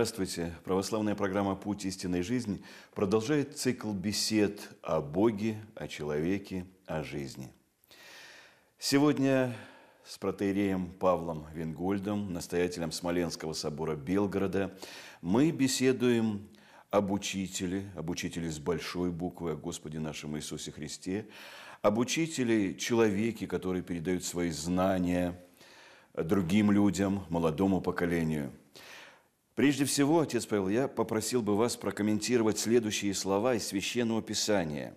Здравствуйте! Православная программа «Путь истинной жизни» продолжает цикл бесед о Боге, о человеке, о жизни. Сегодня с протеереем Павлом Венгольдом, настоятелем Смоленского собора Белгорода, мы беседуем об учителе, об учителе с большой буквы, о Господе нашем Иисусе Христе, об учителе, человеке, который передает свои знания другим людям, молодому поколению – Прежде всего, отец Павел, я попросил бы вас прокомментировать следующие слова из Священного Писания.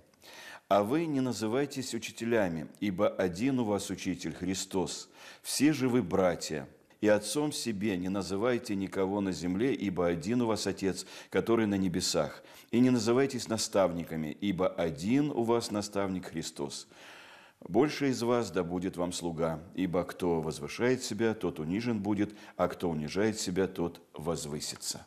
«А вы не называйтесь учителями, ибо один у вас учитель – Христос. Все же вы братья. И отцом себе не называйте никого на земле, ибо один у вас Отец, который на небесах. И не называйтесь наставниками, ибо один у вас наставник Христос. Больше из вас да будет вам слуга, ибо кто возвышает себя, тот унижен будет, а кто унижает себя, тот возвысится».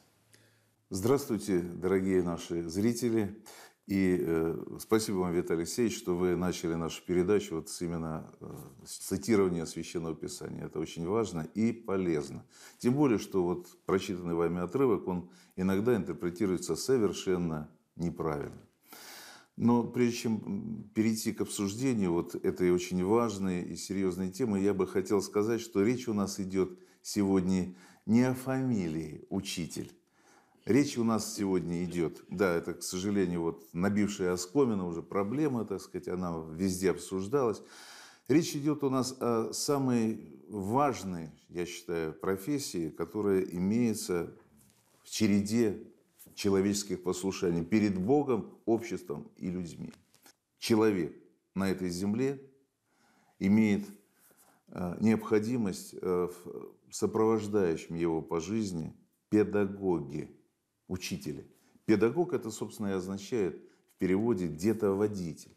Здравствуйте, дорогие наши зрители. И э, спасибо вам, Виталий Алексеевич, что вы начали нашу передачу вот с именно э, цитирования Священного Писания. Это очень важно и полезно. Тем более, что вот прочитанный вами отрывок, он иногда интерпретируется совершенно неправильно. Но прежде чем перейти к обсуждению вот этой очень важной и серьезной темы, я бы хотел сказать, что речь у нас идет сегодня не о фамилии «учитель». Речь у нас сегодня идет, да, это, к сожалению, вот набившая оскомина уже проблема, так сказать, она везде обсуждалась. Речь идет у нас о самой важной, я считаю, профессии, которая имеется в череде человеческих послушаний перед Богом, обществом и людьми. Человек на этой земле имеет э, необходимость э, в сопровождающем его по жизни педагоги, учители. Педагог это, собственно, и означает в переводе «детоводитель».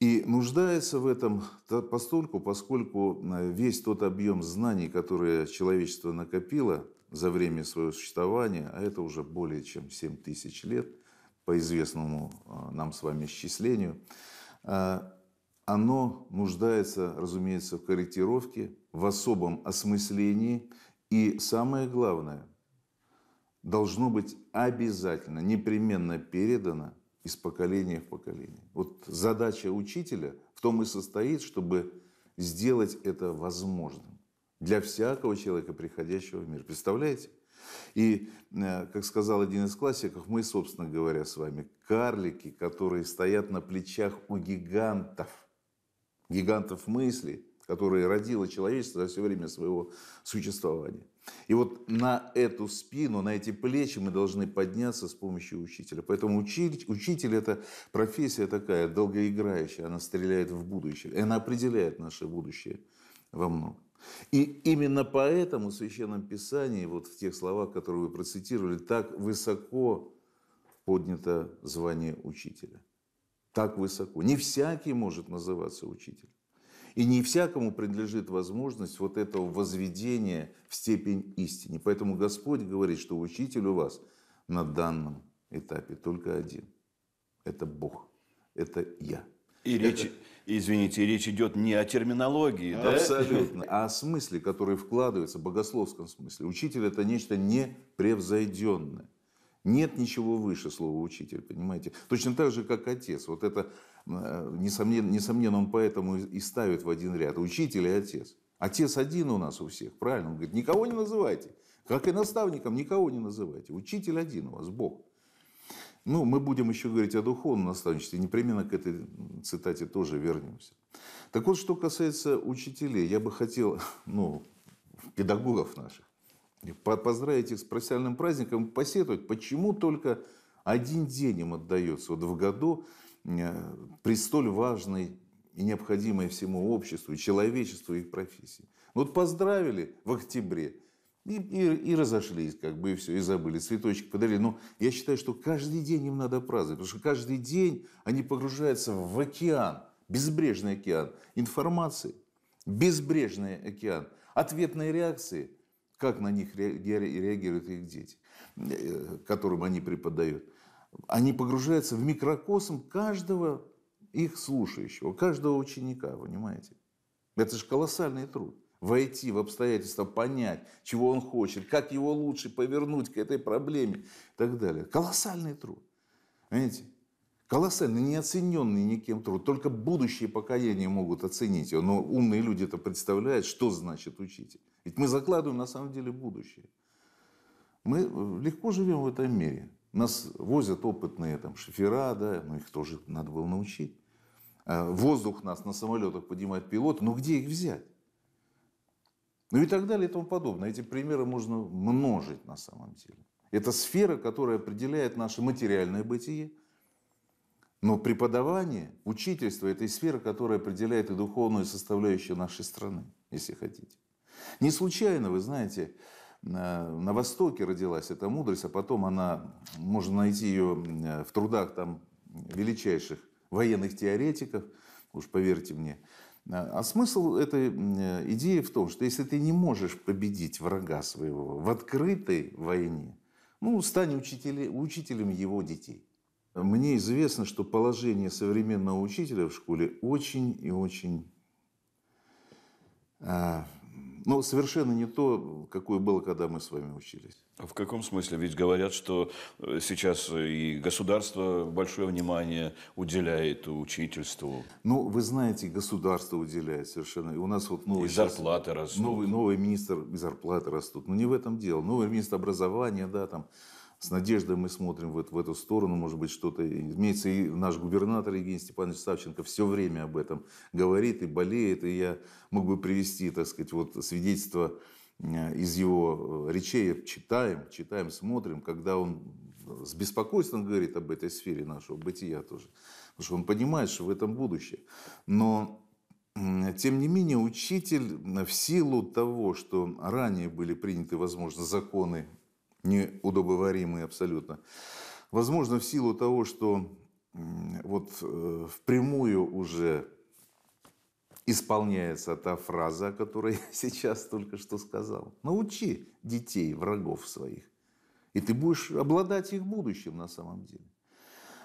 И нуждается в этом постольку, поскольку э, весь тот объем знаний, которые человечество накопило – за время своего существования, а это уже более чем 7 тысяч лет, по известному а, нам с вами исчислению, а, оно нуждается, разумеется, в корректировке, в особом осмыслении и, самое главное, должно быть обязательно, непременно передано из поколения в поколение. Вот задача учителя в том и состоит, чтобы сделать это возможным. Для всякого человека, приходящего в мир. Представляете? И, э, как сказал один из классиков, мы, собственно говоря, с вами карлики, которые стоят на плечах у гигантов, гигантов мысли, которые родило человечество за все время своего существования. И вот на эту спину, на эти плечи мы должны подняться с помощью учителя. Поэтому учитель, учитель – это профессия такая долгоиграющая, она стреляет в будущее, она определяет наше будущее во многом. И именно поэтому в Священном Писании, вот в тех словах, которые вы процитировали, так высоко поднято звание учителя. Так высоко. Не всякий может называться учителем. И не всякому принадлежит возможность вот этого возведения в степень истины. Поэтому Господь говорит, что учитель у вас на данном этапе только один. Это Бог. Это я. И речь, Извините, речь идет не о терминологии, да? Абсолютно. А о смысле, который вкладывается, богословском смысле. Учитель – это нечто непревзойденное. Нет ничего выше слова «учитель», понимаете? Точно так же, как отец. Вот это, э, несомненно, несомненно, он поэтому и ставит в один ряд. Учитель и отец. Отец один у нас у всех, правильно? Он говорит, никого не называйте. Как и наставником, никого не называйте. Учитель один у вас, Бог. Ну, мы будем еще говорить о духовном наставничестве, непременно к этой цитате тоже вернемся. Так вот, что касается учителей, я бы хотел, ну, педагогов наших, поздравить их с профессиональным праздником, посетовать, почему только один день им отдается вот в году э, при столь важной и необходимой всему обществу, и человечеству, и их профессии. Вот поздравили в октябре, и, и, и разошлись, как бы, и все, и забыли. Цветочки подарили. Но я считаю, что каждый день им надо праздновать, потому что каждый день они погружаются в океан, безбрежный океан информации, безбрежный океан, ответной реакции, как на них реагируют их дети, э, которым они преподают. Они погружаются в микрокосм каждого их слушающего, каждого ученика, понимаете? Это же колоссальный труд войти в обстоятельства, понять, чего он хочет, как его лучше повернуть к этой проблеме и так далее. Колоссальный труд. Понимаете? Колоссальный, неоцененный никем труд. Только будущие поколения могут оценить его. Но умные люди это представляют, что значит учитель. Ведь мы закладываем на самом деле будущее. Мы э, легко живем в этом мире. Нас возят опытные там, шофера, да, но их тоже надо было научить. А, воздух нас на самолетах поднимает пилот, но где их взять? Ну и так далее и тому подобное. Эти примеры можно множить на самом деле. Это сфера, которая определяет наше материальное бытие. Но преподавание, учительство – это и сфера, которая определяет и духовную составляющую нашей страны, если хотите. Не случайно, вы знаете, на Востоке родилась эта мудрость, а потом она, можно найти ее э, в трудах там величайших военных теоретиков, уж поверьте мне, а, а смысл этой э, идеи в том, что если ты не можешь победить врага своего в открытой войне, ну, стань учителя, учителем его детей. Мне известно, что положение современного учителя в школе очень и очень... А, но ну, совершенно не то, какое было, когда мы с вами учились. А в каком смысле? Ведь говорят, что э, сейчас э, и государство большое внимание уделяет учительству. Ну, вы знаете, государство уделяет совершенно. И у нас вот новый... И сейчас, зарплаты растут. Новый, новый министр... И зарплаты растут. Но ну, не в этом дело. Новый министр образования, да, там... С надеждой мы смотрим вот в эту сторону, может быть, что-то имеется. И наш губернатор Евгений Степанович Савченко все время об этом говорит и болеет. И я мог бы привести, так сказать, вот свидетельство Э, из его э, речей читаем, читаем, смотрим, когда он э, с беспокойством говорит об этой сфере нашего бытия тоже. Потому что он понимает, что в этом будущее. Но, тем не менее, учитель в силу того, что ранее были приняты, возможно, законы неудобоваримые абсолютно, возможно, в силу того, что вот впрямую уже исполняется та фраза, которую я сейчас только что сказал. Научи детей, врагов своих, и ты будешь обладать их будущим на самом деле.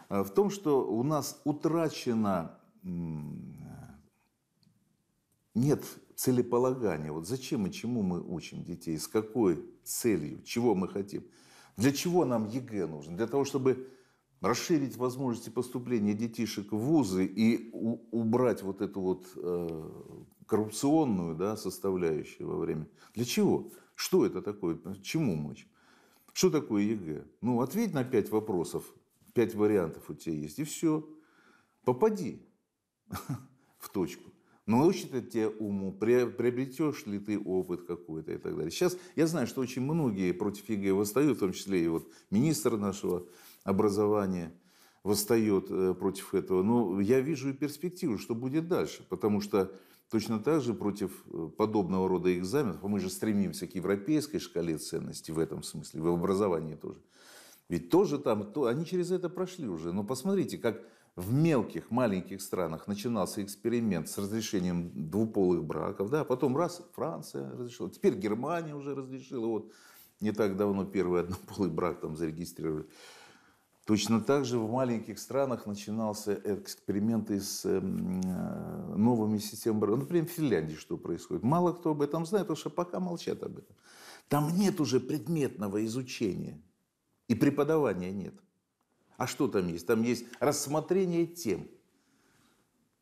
А, в том, что у нас утрачено нет целеполагания. Вот зачем и чему мы учим детей, с какой целью, чего мы хотим. Для чего нам ЕГЭ нужен? Для того, чтобы расширить возможности поступления детишек в вузы и у, убрать вот эту вот э, коррупционную да, составляющую во время. Для чего? Что это такое? Чему мы? Что такое ЕГЭ? Ну, ответь на пять вопросов, пять вариантов у тебя есть, и все. Попади в точку. Научит это тебя уму, приобретешь ли ты опыт какой-то и так далее. Сейчас я знаю, что очень многие против ЕГЭ восстают, в том числе и вот министр нашего образование восстает э, против этого. Но я вижу и перспективу, что будет дальше, потому что точно так же против э, подобного рода экзаменов, а мы же стремимся к европейской шкале ценностей в этом смысле, в образовании тоже. Ведь тоже там, то, они через это прошли уже. Но посмотрите, как в мелких, маленьких странах начинался эксперимент с разрешением двуполых браков, да, а потом раз Франция разрешила, теперь Германия уже разрешила, вот не так давно первый однополый брак там зарегистрировали. Точно так же в маленьких странах начинался эксперименты с эм, э, новыми системами обороны. Например, в Финляндии что происходит. Мало кто об этом знает, потому что пока молчат об этом. Там нет уже предметного изучения. И преподавания нет. А что там есть? Там есть рассмотрение тем.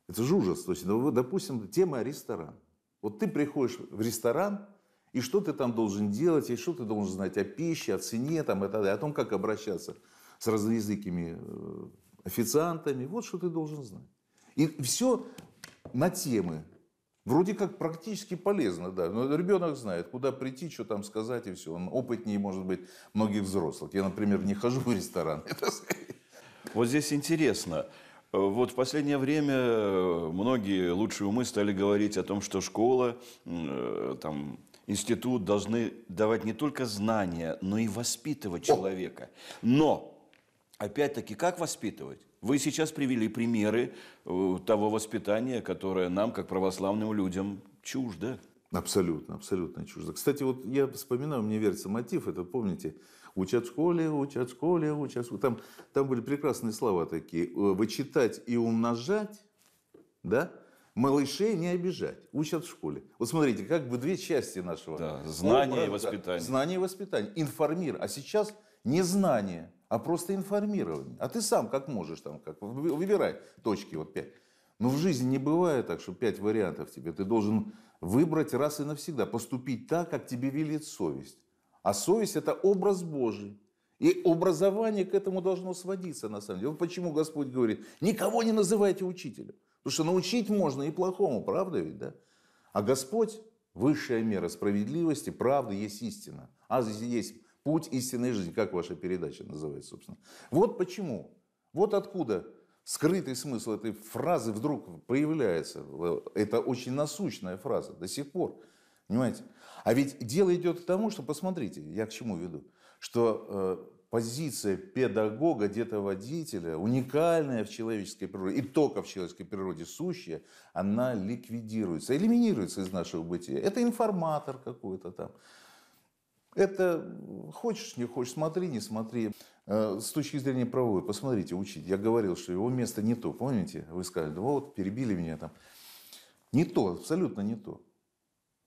Это же ужас. То есть, ну, допустим, тема ресторан. Вот ты приходишь в ресторан, и что ты там должен делать, и что ты должен знать о пище, о цене, там, и так далее, о том, как обращаться – с разноязыкими э, официантами. Вот что ты должен знать. И все на темы. Вроде как практически полезно, да. Но ребенок знает, куда прийти, что там сказать и все. Он опытнее, может быть, многих взрослых. Я, например, не хожу в ресторан. Вот здесь интересно. Э, вот в последнее время э, многие лучшие умы стали говорить о том, что школа, там, институт должны давать не только знания, но и воспитывать человека. Но опять-таки, как воспитывать? Вы сейчас привели примеры э, того воспитания, которое нам, как православным людям, чуждо. Абсолютно, абсолютно чуждо. Кстати, вот я вспоминаю, мне верится мотив, это помните, учат в школе, учат в школе, учат в школе. Там, там были прекрасные слова такие, э, вычитать и умножать, да, малышей не обижать, учат в школе. Вот смотрите, как бы две части нашего. Да, знание образа, и воспитание. Знание и воспитание, информир. А сейчас незнание а просто информирование. А ты сам как можешь там, как, выбирай точки, вот пять. Но в жизни не бывает так, что пять вариантов тебе. Ты должен выбрать раз и навсегда, поступить так, как тебе велит совесть. А совесть – это образ Божий. И образование к этому должно сводиться, на самом деле. Вот почему Господь говорит, никого не называйте учителем. Потому что научить можно и плохому, правда ведь, да? А Господь – высшая мера справедливости, правды, есть истина. А здесь есть Путь истинной жизни, как ваша передача называется, собственно. Вот почему, вот откуда скрытый смысл этой фразы вдруг появляется. Это очень насущная фраза до сих пор. Понимаете? А ведь дело идет к тому, что, посмотрите, я к чему веду, что э, позиция педагога, детоводителя, уникальная в человеческой природе, и только в человеческой природе сущая, она ликвидируется, элиминируется из нашего бытия. Это информатор какой-то там, это хочешь, не хочешь, смотри, не смотри. Э, с точки зрения правовой, посмотрите, учить. Я говорил, что его место не то, помните? Вы сказали, да «Ну вот, перебили меня там. Не то, абсолютно не то.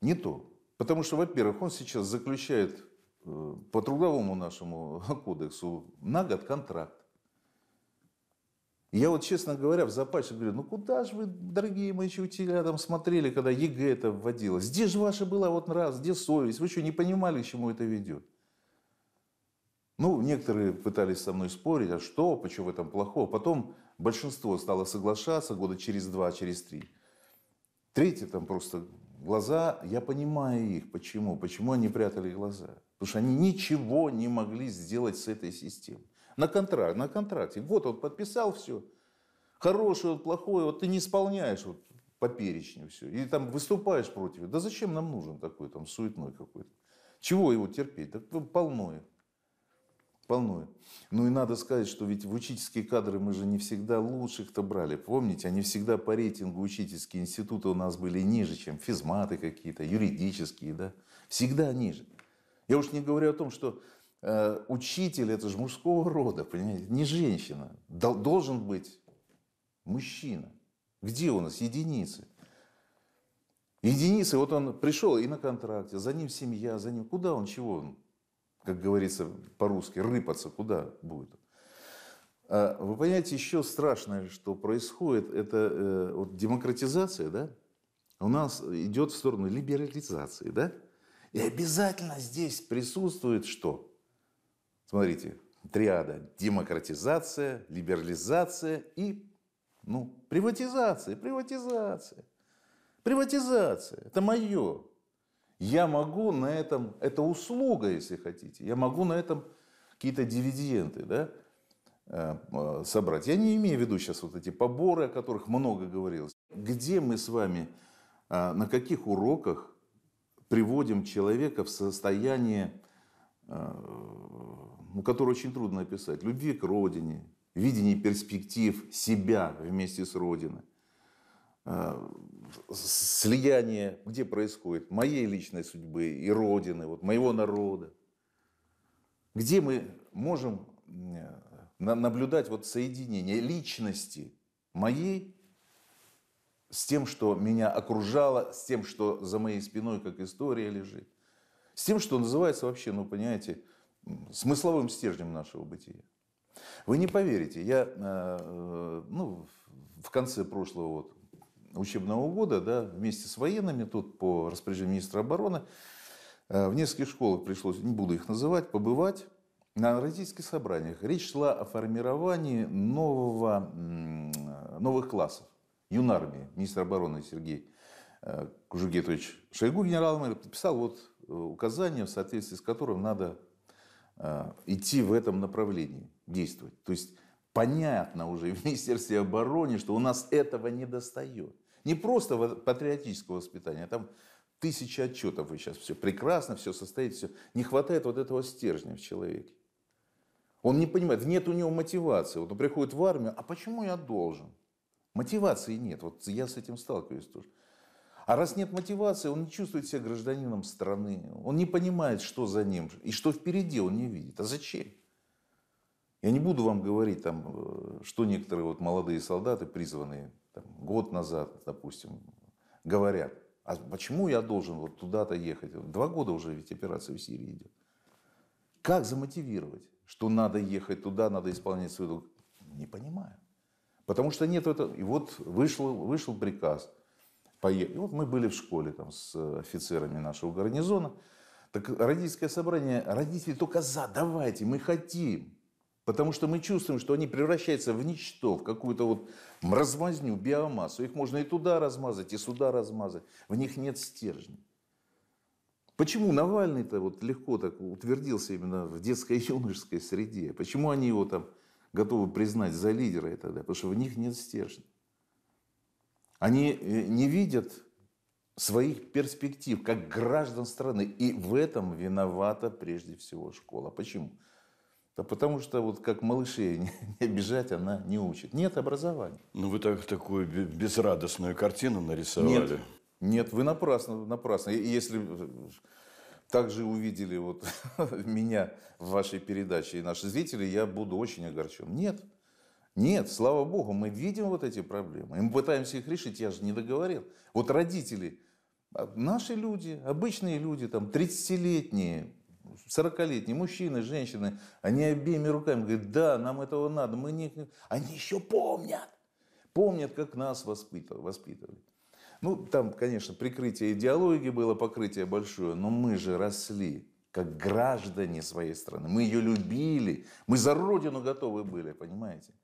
Не то. Потому что, во-первых, он сейчас заключает э, по трудовому нашему кодексу на год контракт. Я вот, честно говоря, в запасе говорю, ну куда же вы, дорогие мои учителя, а там смотрели, когда ЕГЭ это вводилось? Где же ваша была вот раз, где совесть? Вы что, не понимали, к чему это ведет? Ну, некоторые пытались со мной спорить, а что, почему в этом плохого? Потом большинство стало соглашаться года через два, через три. Третье там просто глаза, я понимаю их, почему, почему они прятали глаза. Потому что они ничего не могли сделать с этой системой на контракт, на контракте. Вот он подписал все, хорошее, плохое, вот ты не исполняешь вот по перечню все, и там выступаешь против. Да зачем нам нужен такой там суетной какой-то? Чего его терпеть? Да полное, ну, полное. Ну и надо сказать, что ведь в учительские кадры мы же не всегда лучших-то брали. Помните, они всегда по рейтингу учительские институты у нас были ниже, чем физматы какие-то, юридические, да? Всегда ниже. Я уж не говорю о том, что Э, учитель это же мужского рода, понимаете, не женщина. должен быть мужчина. Где у нас единицы? Единицы, вот он пришел и на контракте, за ним семья, за ним. Куда он, чего он, как говорится по-русски, рыпаться, куда будет? А вы понимаете, еще страшное, что происходит, это э, вот демократизация, да? У нас идет в сторону либерализации, да? И обязательно здесь присутствует что? Смотрите, триада. Демократизация, либерализация и ну, приватизация, приватизация. Приватизация. Это мое. Я могу на этом, это услуга, если хотите, я могу на этом какие-то дивиденды да, э, э, собрать. Я не имею в виду сейчас вот эти поборы, о которых много говорилось. Где мы с вами, э, на каких уроках приводим человека в состояние ну, который очень трудно описать, любви к родине, видение перспектив себя вместе с родиной, э, слияние, где происходит, моей личной судьбы и родины, вот моего народа. Где мы можем э, наблюдать вот соединение личности моей с тем, что меня окружало, с тем, что за моей спиной как история лежит, с тем, что называется вообще, ну, понимаете, смысловым стержнем нашего бытия. Вы не поверите, я э, э, ну, в конце прошлого вот, учебного года да, вместе с военными тут по распоряжению министра обороны э, в нескольких школах пришлось, не буду их называть, побывать на родительских собраниях. Речь шла о формировании нового, новых классов юнармии. Министр обороны Сергей Кужугетович Шойгу генерал-майор подписал вот указание, в соответствии с которым надо Э, идти в этом направлении, действовать. То есть понятно уже в Министерстве обороны, что у нас этого не достает. Не просто патриотического воспитания, а там тысячи отчетов, и сейчас все прекрасно, все состоит, все. Не хватает вот этого стержня в человеке. Он не понимает, нет у него мотивации. Вот он приходит в армию, а почему я должен? Мотивации нет. Вот я с этим сталкиваюсь тоже. А раз нет мотивации, он не чувствует себя гражданином страны. Он не понимает, что за ним и что впереди он не видит. А зачем? Я не буду вам говорить, там, э, что некоторые вот молодые солдаты, призванные там, год назад, допустим, говорят. А почему я должен вот туда-то ехать? Два года уже ведь операция в Сирии идет. Как замотивировать, что надо ехать туда, надо исполнять свою, долг? Не понимаю. Потому что нет этого. И вот вышел, вышел приказ поехали. Ну, вот мы были в школе там с э, офицерами нашего гарнизона. Так родительское собрание, родители только за, давайте, мы хотим. Потому что мы чувствуем, что они превращаются в ничто, в какую-то вот размазню, биомассу. Их можно и туда размазать, и сюда размазать. В них нет стержня. Почему Навальный-то вот легко так утвердился именно в детской юношеской среде? Почему они его там готовы признать за лидера и так далее? Потому что в них нет стержня. Они э, не видят своих перспектив как граждан страны. И в этом виновата прежде всего школа. Почему? Да потому что вот как малышей не, не обижать она не учит. Нет образования. Ну вы так, такую безрадостную картину нарисовали. Нет, нет вы напрасно, напрасно. Если э, также увидели вот меня в вашей передаче и наши зрители, я буду очень огорчен. Нет, нет, слава богу, мы видим вот эти проблемы, и мы пытаемся их решить, я же не договорил. Вот родители, а, наши люди, обычные люди, там 30-летние, 40-летние мужчины, женщины, они обеими руками говорят, да, нам этого надо, мы не... Они еще помнят, помнят, как нас воспитывали. Ну, там, конечно, прикрытие идеологии было, покрытие большое, но мы же росли как граждане своей страны. Мы ее любили, мы за родину готовы были, понимаете?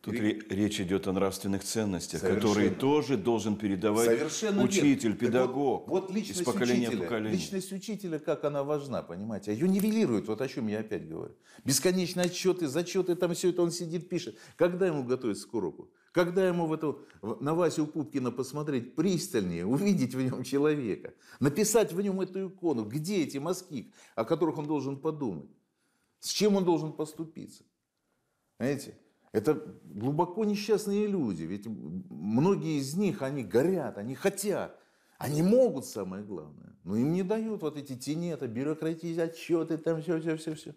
Тут Ты... речь идет о нравственных ценностях, Совершенно. которые тоже должен передавать Совершенно учитель, нет. педагог. вот, вот личность из поколения учителя, в поколение. Личность учителя, как она важна, понимаете? А ее нивелируют, вот о чем я опять говорю. Бесконечные отчеты, зачеты, там все это он сидит, пишет. Когда ему готовиться к уроку? Когда ему в эту, на Васю Пупкина посмотреть пристальнее, увидеть в нем человека, написать в нем эту икону, где эти мазки, о которых он должен подумать, с чем он должен поступиться? Понимаете? Это глубоко несчастные люди, ведь многие из них, они горят, они хотят, они могут, самое главное, но им не дают вот эти тени, это бюрократии, отчеты, там все, все, все, все.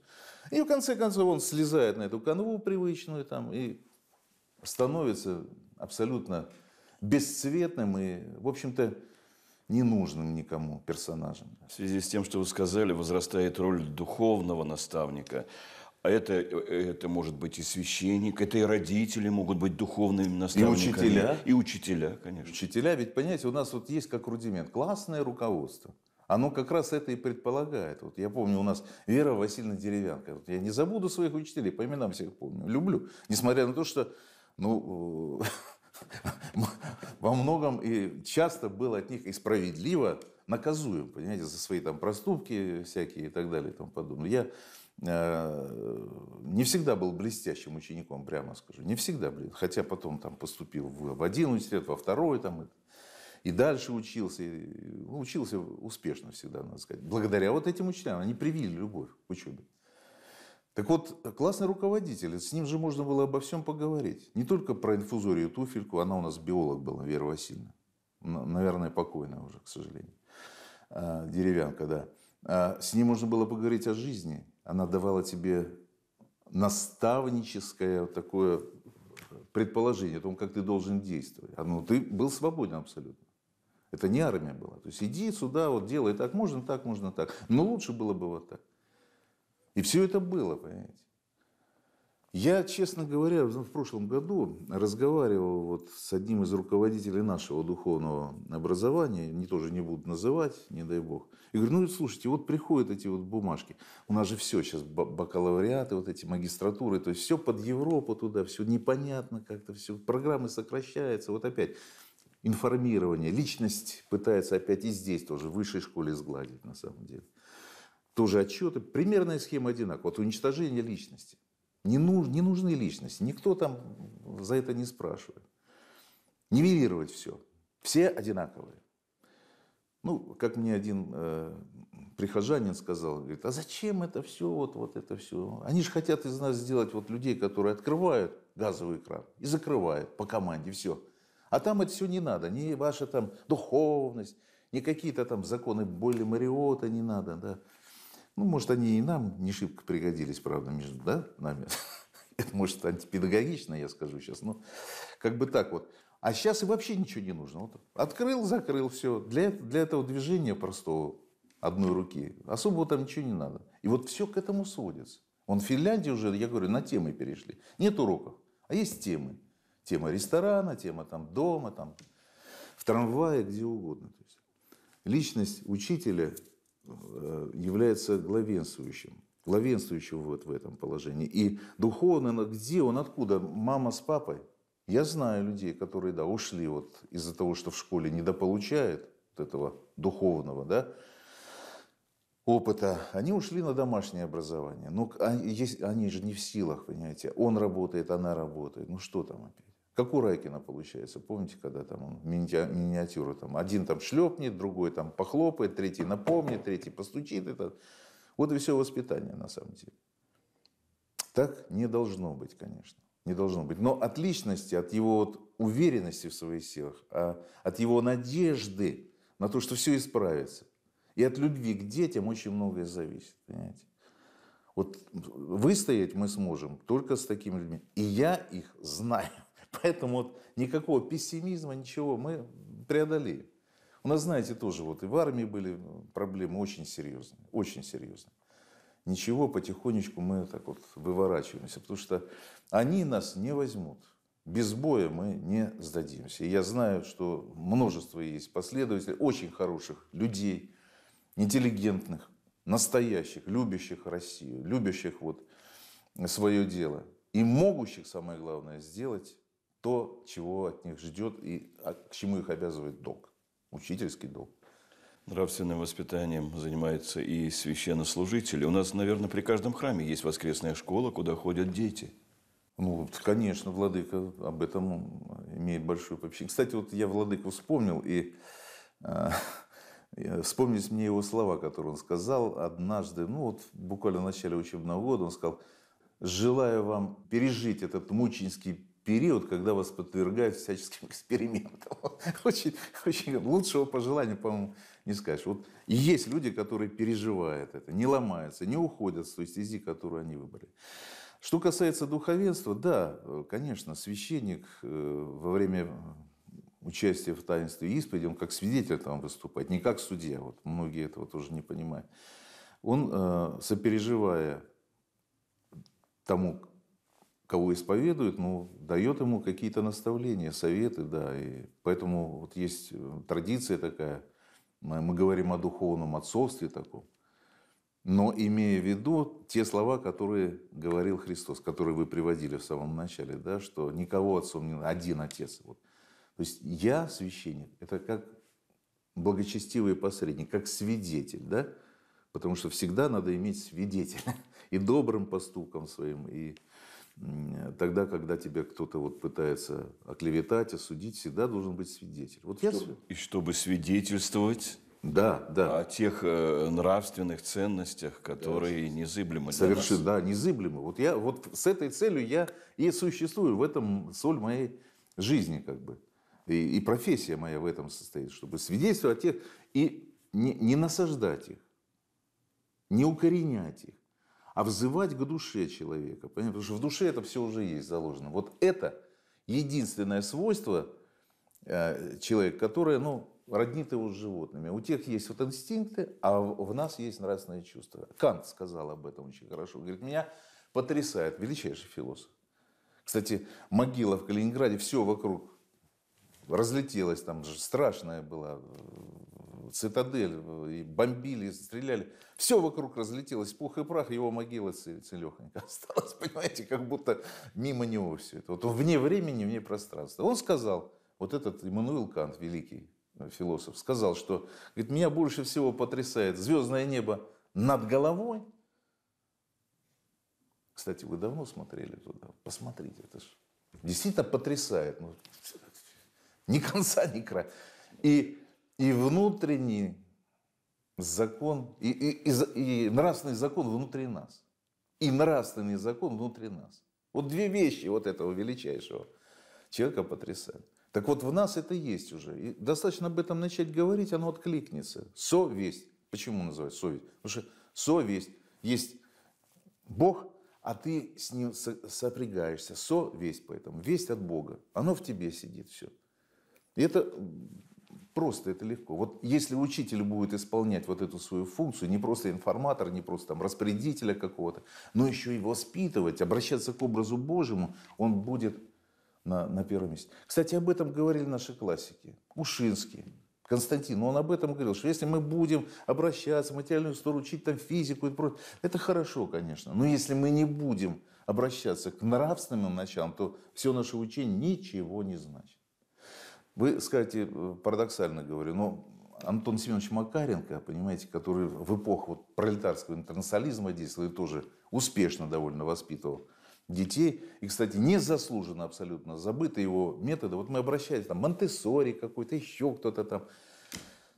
И в конце концов он слезает на эту канву привычную там и становится абсолютно бесцветным и, в общем-то, ненужным никому персонажем. В связи с тем, что вы сказали, возрастает роль духовного наставника. А это, э, это может быть и священник, это и родители могут быть духовными наставниками. И учителя. И учителя, конечно. Учителя, ведь, понимаете, у нас вот есть как рудимент, классное руководство. Оно как раз это и предполагает. Вот я помню, у нас Вера Васильевна Деревянка. Вот я не забуду своих учителей, по именам всех помню. Люблю. Несмотря на то, что ну, э, во многом и часто было от них и справедливо наказуем, понимаете, за свои там проступки всякие и так далее и тому подобное. Я Э, не всегда был блестящим учеником, прямо скажу. Не всегда, блин. Хотя потом там поступил в один университет, во второй там. И дальше учился. И, ну, учился успешно всегда, надо сказать. Благодаря вот этим учителям. Они привили любовь к учебе. Так вот, классный руководитель, с ним же можно было обо всем поговорить. Не только про инфузорию туфельку, она у нас биолог была, Вера Васильевна. Наверное, покойная уже, к сожалению. Э, деревянка, да. А с ним можно было поговорить о жизни, она давала тебе наставническое такое предположение о том, как ты должен действовать. А, ну ты был свободен абсолютно. Это не армия была. То есть иди сюда, вот делай так, можно так, можно так. Но лучше было бы вот так. И все это было, понимаете. Я, честно говоря, ну, в прошлом году разговаривал вот с одним из руководителей нашего духовного образования, не тоже не буду называть, не дай бог. И говорю, ну слушайте, вот приходят эти вот бумажки, у нас же все сейчас бакалавриаты, вот эти магистратуры, то есть все под Европу туда, все непонятно как-то, все программы сокращаются, вот опять информирование, личность пытается опять и здесь тоже в высшей школе сгладить на самом деле. Тоже отчеты, примерная схема одинаковая, вот уничтожение личности. Не, нуж, не нужны личности. Никто там за это не спрашивает. Нивелировать все. Все одинаковые. Ну, как мне один э, прихожанин сказал, говорит, а зачем это все, вот, вот это все? Они же хотят из нас сделать вот людей, которые открывают газовый кран и закрывают по команде, все. А там это все не надо, ни ваша там духовность, ни какие-то там законы боли Мариота не надо, да. Ну, может, они и нам не шибко пригодились, правда, между да, нами. Это, может, антипедагогично, я скажу сейчас, но как бы так вот. А сейчас и вообще ничего не нужно. Вот открыл, закрыл, все. Для, для этого движения простого одной руки особого там ничего не надо. И вот все к этому сводится. Он в Финляндии уже, я говорю, на темы перешли. Нет уроков, а есть темы. Тема ресторана, тема там дома, там в трамвае, где угодно. То есть личность учителя Э, является главенствующим, главенствующим вот в этом положении. И духовно, где он, откуда? Мама с папой. Я знаю людей, которые, да, ушли вот из-за того, что в школе недополучают вот этого духовного, да, опыта, они ушли на домашнее образование. Но ну, а, они же не в силах, понимаете. Он работает, она работает. Ну что там опять? Как у Райкина получается, помните, когда там он миниатюру, там один там шлепнет, другой там похлопает, третий напомнит, третий постучит. Этот. Вот и все воспитание на самом деле. Так не должно быть, конечно. Не должно быть. Но от личности, от его вот уверенности в своих силах, а от его надежды на то, что все исправится, и от любви к детям очень многое зависит, понимаете. Вот выстоять мы сможем только с такими людьми. И я их знаю. Поэтому вот никакого пессимизма, ничего мы преодолеем. У нас, знаете, тоже вот и в армии были э, проблемы очень серьезные, очень серьезные. Ничего, потихонечку мы так вот выворачиваемся, потому что они нас не возьмут. Без боя мы не сдадимся. И я знаю, что множество есть последователей, очень хороших людей, интеллигентных, настоящих, любящих Россию, любящих вот свое дело и могущих, самое главное, сделать то, чего от них ждет и а, к чему их обязывает долг, учительский долг. Нравственным воспитанием занимается и священнослужители. У нас, наверное, при каждом храме есть воскресная школа, куда ходят дети. Ну, конечно, Владыка об этом имеет большую попечение. Кстати, вот я Владыку вспомнил, и э, вспомнить мне его слова, которые он сказал однажды, ну вот буквально в начале учебного года, он сказал, желаю вам пережить этот мученический период, когда вас подвергают всяческим экспериментам. Очень, очень лучшего пожелания, по-моему, не скажешь. Вот есть люди, которые переживают это, не ломаются, не уходят с той стези, которую они выбрали. Что касается духовенства, да, э, конечно, священник э, во время участия в таинстве исповеди, он как свидетель там выступает, не как судья, вот многие этого тоже не понимают. Он, э, сопереживая тому, кого исповедует, ну, дает ему какие-то наставления, советы, да. И поэтому вот есть э, традиция такая, мы говорим о духовном отцовстве таком, но имея в виду те слова, которые говорил Христос, которые вы приводили в самом начале, да, что никого отцом не... Один отец. Вот. То есть я священник, это как благочестивый посредник, как свидетель, да? Потому что всегда надо иметь свидетеля и добрым поступком своим, и Тогда, когда тебя кто-то вот пытается оклеветать, осудить, всегда должен быть свидетель. Вот чтобы, я... и чтобы свидетельствовать да, да. о тех э, нравственных ценностях, которые да, незыблемы. Совершенно, да, незыблемы. Вот я вот с этой целью я и существую. В этом соль моей жизни, как бы. И, и профессия моя в этом состоит, чтобы свидетельствовать о тех и не, не насаждать их, не укоренять их, а взывать к душе человека. Понимаете? Потому что в душе это все уже есть заложено. Вот это единственное свойство э, человека, которое ну, роднит его с животными. У тех есть вот инстинкты, а в нас есть нравственные чувства. Кант сказал об этом очень хорошо. Говорит, меня потрясает величайший философ. Кстати, могила в Калининграде, все вокруг разлетелась, там же страшная была э, цитадель, э, и бомбили, и стреляли. Все вокруг разлетелось, пух и прах, его могила целехонько осталась, понимаете, как будто мимо него все это. Вот вне времени, вне пространства. Он сказал, вот этот Иммануил Кант, великий э, философ, сказал, что говорит, меня больше всего потрясает звездное небо над головой. Кстати, вы давно смотрели туда? Посмотрите, это же действительно потрясает. Ну, Ни конца, ни края. И, и внутренний закон, и, и, и, и нравственный закон внутри нас. И нравственный закон внутри нас. Вот две вещи вот этого величайшего человека потрясают. Так вот, в нас это есть уже. И достаточно об этом начать говорить, оно откликнется. Совесть. Почему называют совесть? Потому что совесть есть Бог, а ты с ним сопрягаешься. Совесть поэтому. Весть от Бога. Оно в тебе сидит все. И это просто, это легко. Вот если учитель будет исполнять вот эту свою функцию, не просто информатор, не просто там распорядителя какого-то, но еще и воспитывать, обращаться к образу Божьему, он будет на, на первом месте. Кстати, об этом говорили наши классики. Ушинский, Константин, он об этом говорил, что если мы будем обращаться в материальную сторону, учить там физику и прочее, это хорошо, конечно. Но если мы не будем обращаться к нравственным началам, то все наше учение ничего не значит. Вы, кстати, э, парадоксально говорю, но Антон Семенович Макаренко, понимаете, который в эпоху вот пролетарского интернационализма действовал и тоже успешно довольно воспитывал детей. И, кстати, незаслуженно абсолютно забыты его методы. Вот мы обращались, там, Монтессори какой-то, еще кто-то там.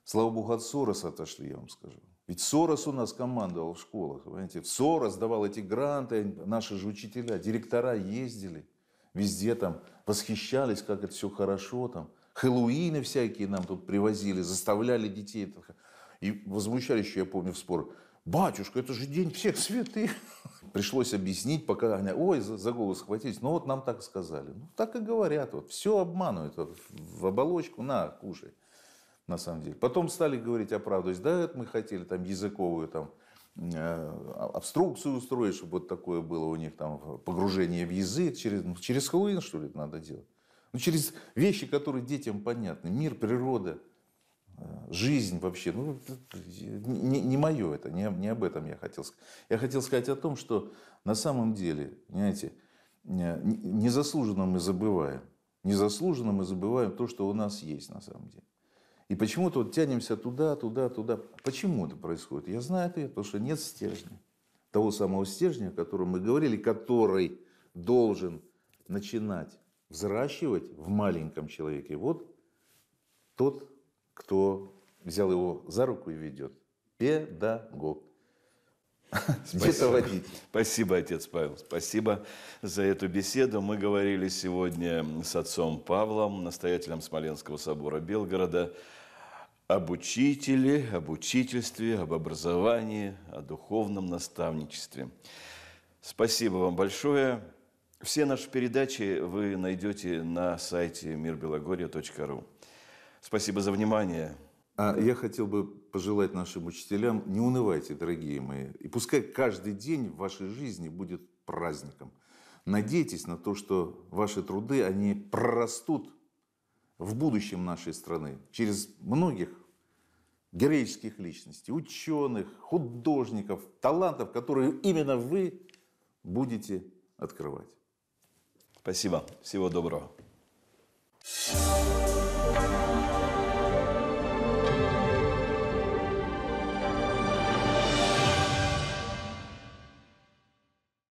Слава богу, от Сороса отошли, я вам скажу. Ведь Сорос у нас командовал в школах, понимаете. Сорос давал эти гранты, наши же учителя, директора ездили. Везде там восхищались, как это все хорошо там. Хэллоуины всякие нам тут привозили, заставляли детей. И возмущали еще, я помню, в спор. Батюшка, это же день всех святых. Пришлось объяснить, пока они, ой, за, за голову схватились. Ну вот нам так сказали. Ну так и говорят. Вот, все обманывают. Вот, в оболочку, на, кушай. На самом деле. Потом стали говорить о оправдываясь. Да, это мы хотели там языковую там обструкцию э, а, устроить, чтобы вот такое было у них там погружение в язык через, ну, через Хэллоуин, что ли, это надо делать. Ну, через вещи, которые детям понятны. Мир, природа, э, жизнь вообще. Ну, не, не мое это, не, не об этом я хотел сказать. Я хотел сказать о том, что на самом деле, понимаете, э, незаслуженно мы забываем. Незаслуженно мы забываем то, что у нас есть на самом деле. И почему-то вот тянемся туда, туда, туда. Почему это происходит? Я знаю это, потому что нет стержня. Того самого стержня, о котором мы говорили, который должен начинать взращивать в маленьком человеке. Вот тот, кто взял его за руку и ведет. Педагог. Спасибо. Спасибо, отец Павел. Спасибо за эту беседу. Мы говорили сегодня с отцом Павлом, настоятелем Смоленского собора Белгорода, об учителе, об учительстве, об образовании, о духовном наставничестве. Спасибо вам большое. Все наши передачи вы найдете на сайте мирбелогория.ру. Спасибо за внимание. А я хотел бы пожелать нашим учителям, не унывайте, дорогие мои. И пускай каждый день в вашей жизни будет праздником. Надейтесь на то, что ваши труды, они прорастут в будущем нашей страны через многих героических личностей, ученых, художников, талантов, которые именно вы будете открывать. Спасибо. Всего доброго.